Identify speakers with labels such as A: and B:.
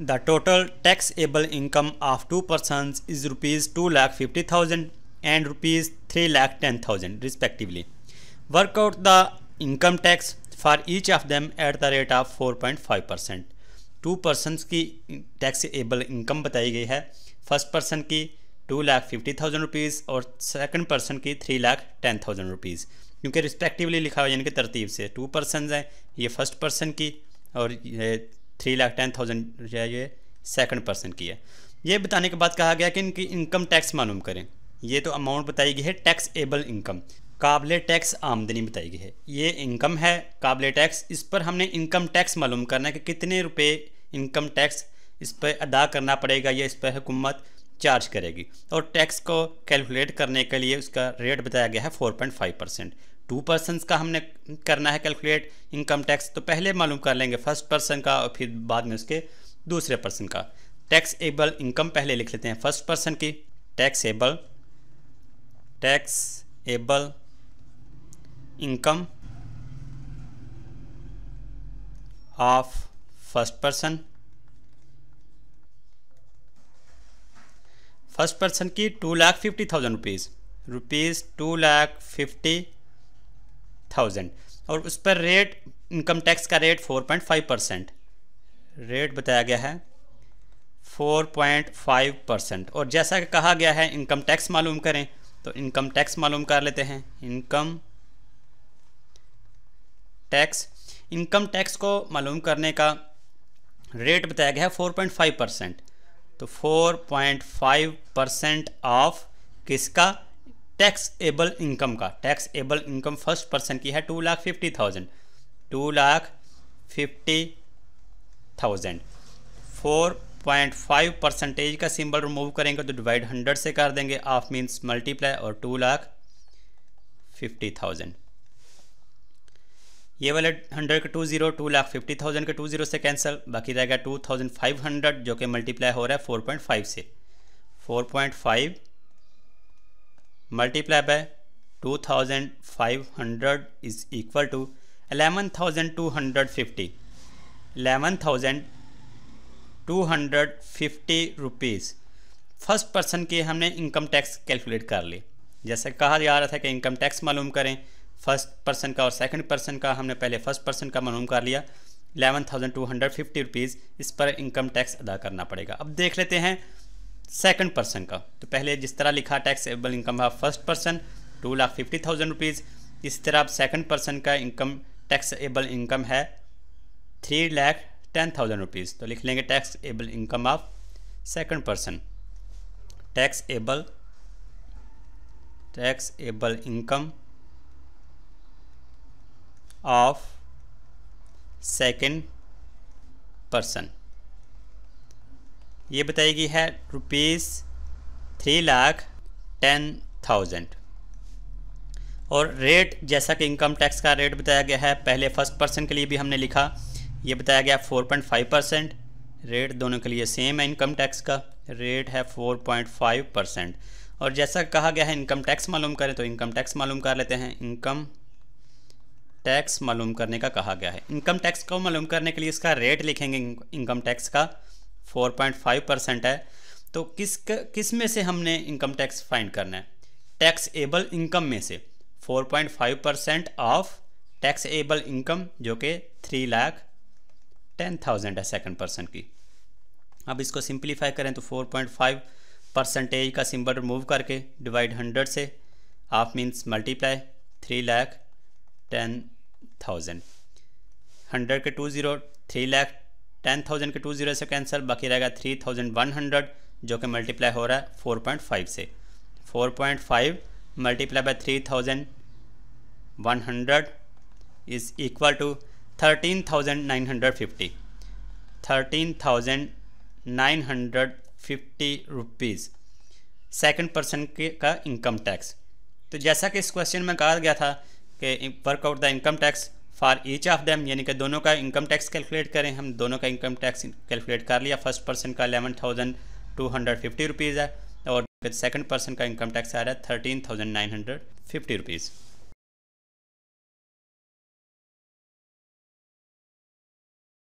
A: The total taxable income of two persons is rupees 2 lakh 50,000 and rupees 3 lakh 10,000 respectively. Work out the income tax for each of them at the rate of 4.5 percent. Two persons की taxable income बताई गई है first person की two lakh fifty thousand rupees और second person की three lakh ten thousand rupees क्योंकि respectively लिखा हुआ यानी कि तरतीब से टू पर्सन हैं ये फर्स्ट पर्सन की और ये थ्री लाख टेन थाउजेंड जो है ये सेकंड पर्सन की है ये बताने के बाद कहा गया कि इनकी इनकम टैक्स मालूम करें ये तो अमाउंट बताई गई है टैक्स एबल इनकम काबिल टैक्स आमदनी बताई गई है ये इनकम है काबिल टैक्स इस पर हमने इनकम टैक्स मालूम करना है कि कितने रुपये इनकम टैक्स इस पर अदा करना पड़ेगा या इस पर हुकूमत चार्ज करेगी और टैक्स को कैलकुलेट करने के लिए उसका रेट बताया गया है 4.5 परसेंट टू पर्सन का हमने करना है कैलकुलेट इनकम टैक्स तो पहले मालूम कर लेंगे फर्स्ट पर्सन का और फिर बाद में उसके दूसरे पर्सन का टैक्स एबल इनकम पहले लिख लेते हैं फर्स्ट पर्सन की taxable taxable income of first person first person की two lakh fifty thousand rupees rupees two lakh fifty thousand और उस पर रेट इनकम टैक्स का rate four point five percent rate बताया गया है फोर पॉइंट फाइव परसेंट और जैसा कि कहा गया है इनकम टैक्स मालूम करें तो इनकम टैक्स मालूम कर लेते हैं इनकम टैक्स इनकम टैक्स को मालूम करने का रेट बताया गया है फोर पॉइंट फाइव परसेंट तो four point five percent of किसका टैक्स एबल इनकम का taxable income first person की है two lakh fifty thousand two lakh fifty thousand four point five percentage का सिंबल रिमूव करेंगे तो डिवाइड हंड्रेड से कर देंगे ऑफ मीन्स मल्टीप्लाई और टू लाख फिफ्टी थाउजेंड ये वाले हंड्रेड के two zero two lakh fifty thousand के टू जीरो से कैंसिल बाकी रहेगा टू थाउजेंड फाइव हंड्रेड जो कि मल्टीप्लाई हो रहा है फोर पॉइंट फाइव से four point five multiply by two thousand five hundred is equal to eleven thousand two hundred fifty eleven thousand two hundred fifty rupees first person की हमने income tax calculate कर ली जैसे कहा जा रहा था कि इनकम टैक्स मालूम करें फर्स्ट पर्सन का और सेकंड पर्सन का हमने पहले फर्स्ट पर्सन का मालूम कर लिया eleven thousand two hundred fifty rupees इस पर इनकम टैक्स अदा करना पड़ेगा अब देख लेते हैं सेकंड पर्सन का तो पहले जिस तरह लिखा टैक्स एबल इनकम है first person two lakh fifty thousand rupees इसी तरह आप सेकंड पर्सन का इनकम टैक्स एबल इनकम है three lakh ten thousand rupees तो लिख लेंगे taxable income of second person taxable taxable income of second person ये बताई गई है rupees three lakh ten thousand और रेट जैसा कि इनकम टैक्स का रेट बताया गया है पहले फर्स्ट पर्सन के लिए भी हमने लिखा ये बताया गया four point five percent rate दोनों के लिए सेम है इनकम टैक्स का रेट है फोर पॉइंट फाइव परसेंट और जैसा कहा गया है इनकम टैक्स मालूम करें तो इनकम टैक्स मालूम कर लेते हैं इनकम टैक्स मालूम करने का कहा गया है इनकम टैक्स को मालूम करने के लिए इसका रेट लिखेंगे इनकम टैक्स का 4.5 परसेंट है तो किस किस में से हमने इनकम टैक्स फाइंड करना है टैक्स एबल इनकम में से 4.5 percent of taxable income जो कि थ्री लाख टेन थाउजेंड है सेकंड पर्सन की अब इसको सिंपलीफाई करें तो 4.5 परसेंटेज का सिंबल रिमूव करके डिवाइड हंड्रेड से of means multiply three lakh ten thousand hundred के two zero three lakh ten thousand के टू जीरो से कैंसिल बाकी रहेगा थ्री थाउजेंड वन हंड्रेड जो कि मल्टीप्लाई हो रहा है फोर पॉइंट फाइव से four point five multiply by three thousand one hundred is equal to thirteen thousand nine hundred fifty thirteen thousand nine hundred fifty rupees second person का income tax तो जैसा कि इस question में कहा गया था कि work out the income tax for each of them यानी कि दोनों का इनकम टैक्स कैलकुलेट करें हम दोनों का इनकम टैक्स कैलकुलेट कर लिया फर्स्ट पर्सन का eleven thousand two hundred fifty rupees है और सेकंड पर्सन का इनकम टैक्स आ रहा है thirteen thousand nine hundred fifty rupees